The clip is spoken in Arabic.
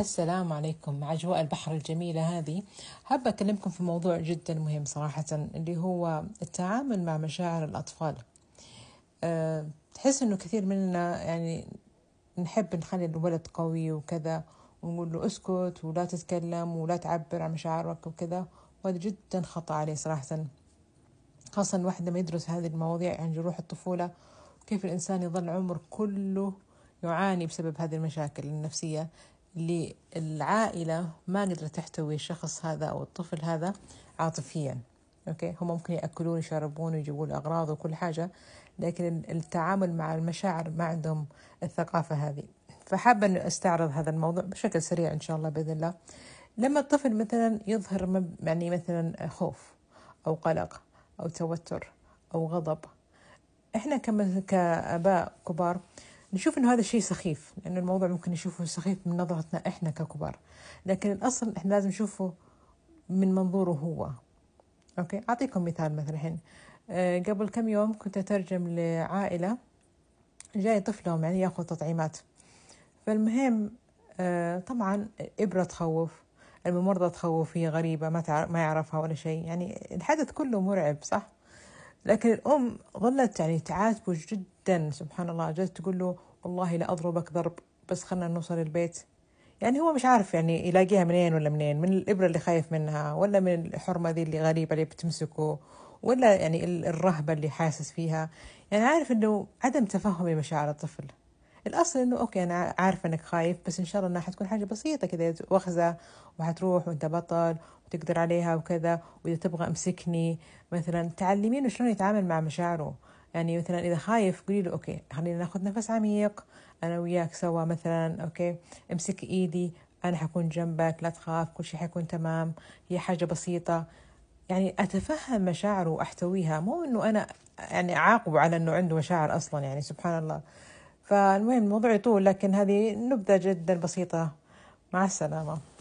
السلام عليكم مع أجواء البحر الجميلة هذه حابة أكلمكم في موضوع جدا مهم صراحة اللي هو التعامل مع مشاعر الأطفال أه تحس إنه كثير مننا يعني نحب نخلي الولد قوي وكذا ونقول له اسكت ولا تتكلم ولا تعبر عن مشاعرك وكذا وهذا جدا خطأ عليه صراحة خاصة الواحد لما يدرس هذه المواضيع عن يعني جروح الطفولة وكيف الإنسان يظل عمر كله يعاني بسبب هذه المشاكل النفسية للعائلة ما قدرت تحتوي الشخص هذا أو الطفل هذا عاطفيا أوكي هم ممكن يأكلون يشربون ويجيبون الأغراض وكل حاجة لكن التعامل مع المشاعر ما عندهم الثقافة هذه فحابة أن أستعرض هذا الموضوع بشكل سريع إن شاء الله بإذن الله لما الطفل مثلا يظهر يعني مثلا خوف أو قلق أو توتر أو غضب إحنا كم كآباء كبار نشوف انه هذا الشيء سخيف لانه الموضوع ممكن نشوفه سخيف من نظرتنا احنا ككبار لكن الاصل احنا لازم نشوفه من منظوره هو اوكي اعطيكم مثال مثلا الحين آه، قبل كم يوم كنت اترجم لعائله جاي طفلهم يعني ياخذ تطعيمات فالمهم آه، طبعا ابره تخوف الممرضه تخوف هي غريبه ما ما يعرفها ولا شيء يعني الحدث كله مرعب صح لكن الام ظلت يعني تعاتبه جدا جدا سبحان الله جلست تقول له والله لأضربك ضرب بس خلنا نوصل البيت يعني هو مش عارف يعني يلاقيها منين ولا منين من الإبرة اللي خايف منها ولا من الحرمة ذي اللي غريبة اللي بتمسكه ولا يعني الرهبة اللي حاسس فيها يعني عارف إنه عدم تفهم مشاعر الطفل الأصل إنه أوكي أنا عارف إنك خايف بس إن شاء الله إنها حتكون حاجة بسيطة كذا وأخزة وحتروح وأنت بطل وتقدر عليها وكذا وإذا تبغى أمسكني مثلا تعلمينه شلون يتعامل مع مشاعره يعني مثلا إذا خايف قولي له أوكي خلينا ناخذ نفس عميق أنا وياك سوا مثلا أوكي امسك إيدي أنا حكون جنبك لا تخاف كل شيء حيكون تمام هي حاجة بسيطة يعني أتفهم مشاعره وأحتويها مو إنه أنا يعني أعاقبه على إنه عنده مشاعر أصلا يعني سبحان الله فالمهم الموضوع يطول لكن هذه نبذة جدا بسيطة مع السلامة